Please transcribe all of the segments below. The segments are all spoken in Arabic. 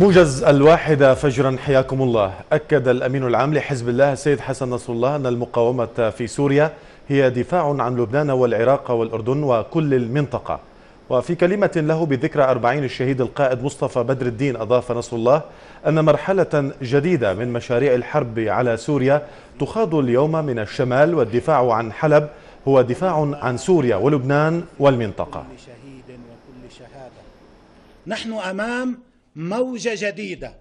موجز الواحدة فجرا حياكم الله أكد الأمين العام لحزب الله السيد حسن نصر الله أن المقاومة في سوريا هي دفاع عن لبنان والعراق والأردن وكل المنطقة وفي كلمة له بذكرى أربعين الشهيد القائد مصطفى بدر الدين أضاف نصر الله أن مرحلة جديدة من مشاريع الحرب على سوريا تخاض اليوم من الشمال والدفاع عن حلب هو دفاع عن سوريا ولبنان والمنطقة نحن أمام موجه جديده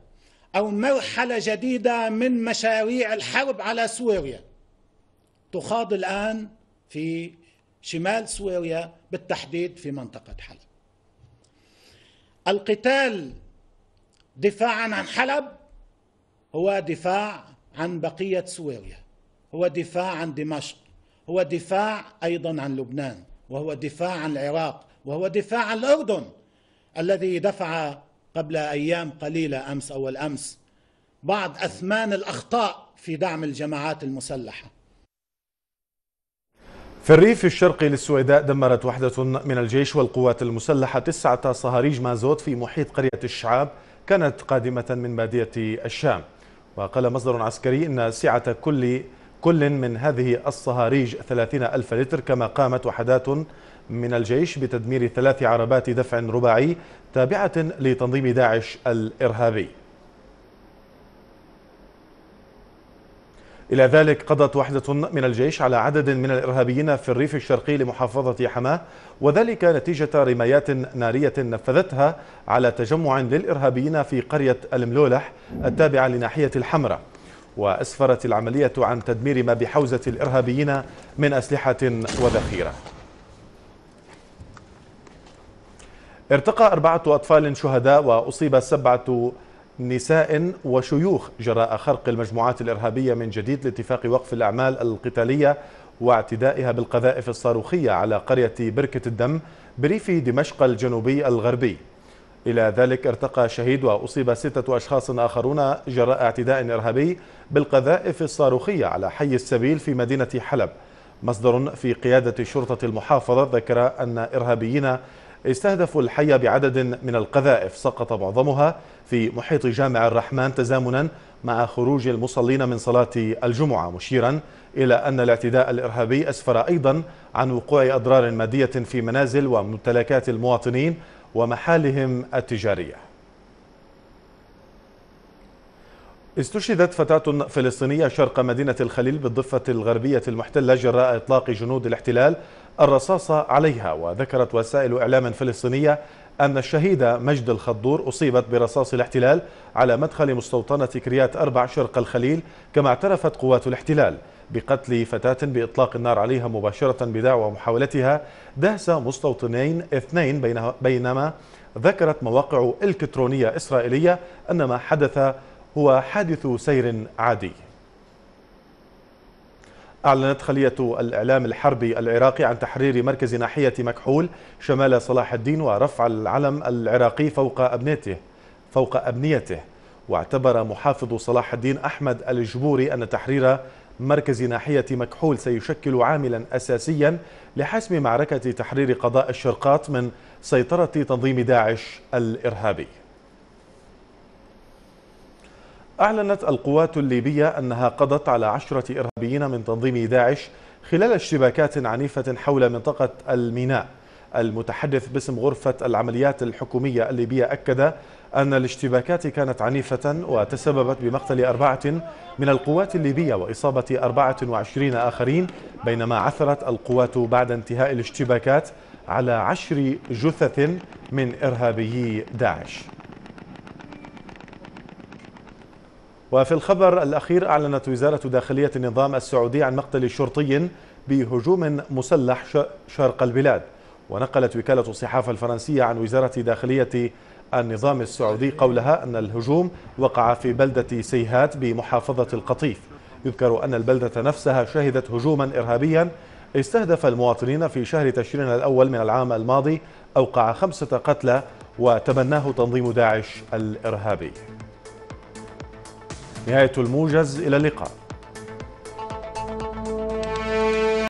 او مرحله جديده من مشاريع الحرب على سوريا تخاض الان في شمال سوريا بالتحديد في منطقه حلب. القتال دفاعا عن حلب هو دفاع عن بقيه سوريا، هو دفاع عن دمشق، هو دفاع ايضا عن لبنان، وهو دفاع عن العراق، وهو دفاع عن الاردن الذي دفع قبل أيام قليلة أمس أو الأمس بعض أثمان الأخطاء في دعم الجماعات المسلحة في الريف الشرقي للسويداء دمرت وحدة من الجيش والقوات المسلحة تسعة صهاريج مازوت في محيط قرية الشعاب كانت قادمة من بادية الشام وقال مصدر عسكري أن سعة كل كل من هذه الصهاريج 30 ألف لتر كما قامت وحدات من الجيش بتدمير ثلاث عربات دفع رباعي تابعة لتنظيم داعش الإرهابي إلى ذلك قضت وحدة من الجيش على عدد من الإرهابيين في الريف الشرقي لمحافظة حماة وذلك نتيجة رمايات نارية نفذتها على تجمع للإرهابيين في قرية الملولح التابعة لناحية الحمراء وأسفرت العملية عن تدمير ما بحوزة الإرهابيين من أسلحة وذخيرة ارتقى أربعة أطفال شهداء وأصيب سبعة نساء وشيوخ جراء خرق المجموعات الإرهابية من جديد لاتفاق وقف الأعمال القتالية واعتدائها بالقذائف الصاروخية على قرية بركة الدم بريف دمشق الجنوبي الغربي إلى ذلك ارتقى شهيد وأصيب ستة أشخاص آخرون جراء اعتداء إرهابي بالقذائف الصاروخية على حي السبيل في مدينة حلب مصدر في قيادة شرطة المحافظة ذكر أن إرهابيين استهدفوا الحي بعدد من القذائف سقط معظمها في محيط جامع الرحمن تزامنا مع خروج المصلين من صلاة الجمعة مشيرا إلى أن الاعتداء الإرهابي أسفر أيضا عن وقوع أضرار مادية في منازل وممتلكات المواطنين ومحالهم التجارية استشهدت فتاة فلسطينية شرق مدينة الخليل بالضفة الغربية المحتلة جراء إطلاق جنود الاحتلال الرصاصة عليها وذكرت وسائل إعلام فلسطينية أن الشهيدة مجد الخضور أصيبت برصاص الاحتلال على مدخل مستوطنة كريات أربع شرق الخليل كما اعترفت قوات الاحتلال بقتل فتاة بإطلاق النار عليها مباشرة بدعوى محاولتها دهس مستوطنين اثنين بينما ذكرت مواقع إلكترونية إسرائيلية أن ما حدث هو حادث سير عادي أعلنت خلية الإعلام الحربي العراقي عن تحرير مركز ناحية مكحول شمال صلاح الدين ورفع العلم العراقي فوق أبنيته فوق أبنيته واعتبر محافظ صلاح الدين أحمد الجبوري أن تحرير مركز ناحية مكحول سيشكل عاملا أساسيا لحسم معركة تحرير قضاء الشرقاط من سيطرة تنظيم داعش الإرهابي أعلنت القوات الليبية أنها قضت على عشرة إرهابيين من تنظيم داعش خلال اشتباكات عنيفة حول منطقة الميناء المتحدث باسم غرفة العمليات الحكومية الليبية أكد أن الاشتباكات كانت عنيفة وتسببت بمقتل أربعة من القوات الليبية وإصابة 24 آخرين بينما عثرت القوات بعد انتهاء الاشتباكات على عشر جثث من إرهابيي داعش وفي الخبر الأخير أعلنت وزارة داخلية النظام السعودي عن مقتل شرطي بهجوم مسلح شرق البلاد ونقلت وكالة الصحافة الفرنسية عن وزارة داخلية النظام السعودي قولها أن الهجوم وقع في بلدة سيهات بمحافظة القطيف يذكر أن البلدة نفسها شهدت هجوما إرهابيا استهدف المواطنين في شهر تشرين الأول من العام الماضي أوقع خمسة قتلى وتبناه تنظيم داعش الإرهابي نهاية الموجز إلى اللقاء